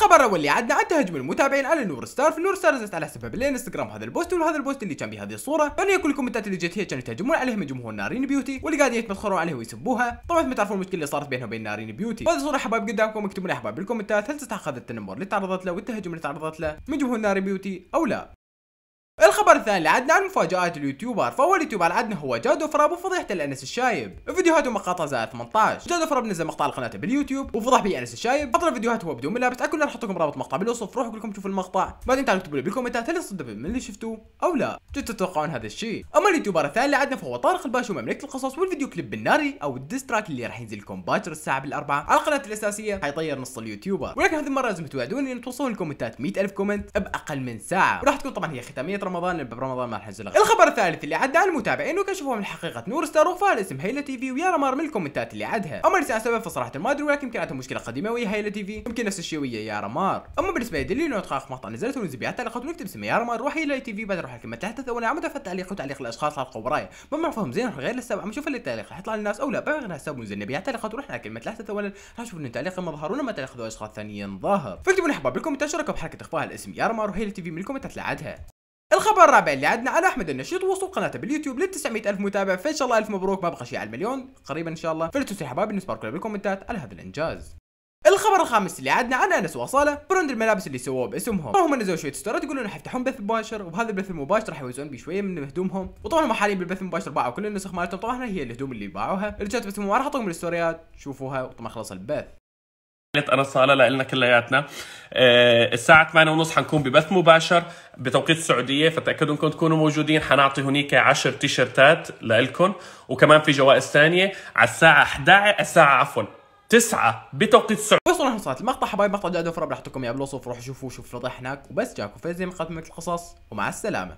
الخبر الاول اللي عدنا عن تهجم المتابعين على نور ستار في نور ستار نزلت على سبب الانستغرام هذا البوست وهذا البوست اللي كان بهذه الصوره فانا كل الكومنتات اللي جت هي كانوا يتهجمون عليه من جمهور نارين بيوتي واللي قاعد يتمسخرون عليه ويسبوها طبعا ما تعرفون المشكله اللي صارت بينها وبين نارين بيوتي وهذه الصوره حبايب قدامكم اكتبوا لي احباب بالكومنتات هل تستحق هذا التنمر اللي تعرضت له والتهجم اللي تعرضت له من جمهور نارين بيوتي او لا الخبر الثاني اللي عدنا عن مفاجآت اليوتيوبر فأول يوتيوبر عدنا هو جادو فراب وفضيحة الأنس الشايب فيديوهاته مقاطع زائد 18 جادو فراب نزل مقطع لقناته باليوتيوب وفضح به أنس الشايب حط الفيديوهات هو بدون ملابس اكون نحط لكم رابط مقطع بالوصف روحوا كلكم تشوفوا المقطع بعدين تعالوا اكتبوا لي بالكومنتات هل انصدمتوا من اللي شفتوه او لا شو تتوقعون هذا الشيء اما اليوتيوبر الثاني اللي عدنا فهو طارق الباشو مملكة القصص والفيديو كليب بالناري او الديستراك اللي راح ينزل لكم باكر الساعة بالاربعة على القناة الاساسية حيطير نص اليوتيوبر ولكن هذه المرة لازم توعدوني ان توصلون الكومنتات 100000 كومنت باقل من ساعة وراح تكون طبعا هي ختامية برمضان برمضان ما راح ينزل الخبر الثالث اللي عدى على المتابع انه من حقيقه نور ستار وفال اسم هيلا تي في ويا رمار من الكومنتات اللي عدها اما لسان سبب فصراحه ما ادري ولكن كانت مشكله قديمه ويا هيلا تي في يمكن نفس الشيء ويا يا رمار اما بالنسبه لي دليل انه تخاف مقطع نزلته ونزبيات تعليقات ونكتب اسم يا رمار روح هيلا تي في بعد روح الكلمه تحت ثواني عمود افتح تعليق وتعليق الاشخاص على وراي ما معرفهم زين غير لسه عم شوف التعليق راح يطلع للناس او لا بغير الحساب ونزل نبيات تعليقات ورحنا على كلمه تحدث اولا راح نشوف انه تعليق ما ظهر ما تعليق اشخاص ثانيين ظهر فاكتبوا لي احبابكم بالكومنتات بحركه اخفاء الاسم يا رمار وهيلا تي في من الكومنتات لعدها الخبر الرابع اللي عندنا على احمد النشيط وصل قناته باليوتيوب لل 900 الف متابع فان شاء الله الف مبروك ما بقى شيء على المليون قريبا ان شاء الله فلا تنسوا يا حبايبي لكم بالكومنتات على هذا الانجاز الخبر الخامس اللي عندنا عن انس واصاله براند الملابس اللي سووه باسمهم فهم نزلوا شويه ستوريات يقولون راح يفتحون بث مباشر وبهذا البث المباشر راح يوزعون بيه شويه من هدومهم وطبعا هم حاليا بالبث المباشر باعوا كل النسخ مالتهم طبعا هي الهدوم اللي باعوها اللي جات باسمهم راح احطهم بالستوريات شوفوها وطبعا خلص البث انا صاله لنا كلياتنا آه، الساعة 8 ونص حنكون ببث مباشر بتوقيت السعودية فتأكدوا انكم تكونوا موجودين حنعطي هنيك 10 تيشرتات لإلكم وكمان في جوائز ثانية على الساعة 11 الساعة عفوا 9 بتوقيت السعودية بس رح وصلت المقطع حبايب مقطع جاد وفرب رح احطكم اياه بالوصف روحوا شوفوه شوف فضح هناك وبس جاكم فيزي من القصص ومع السلامة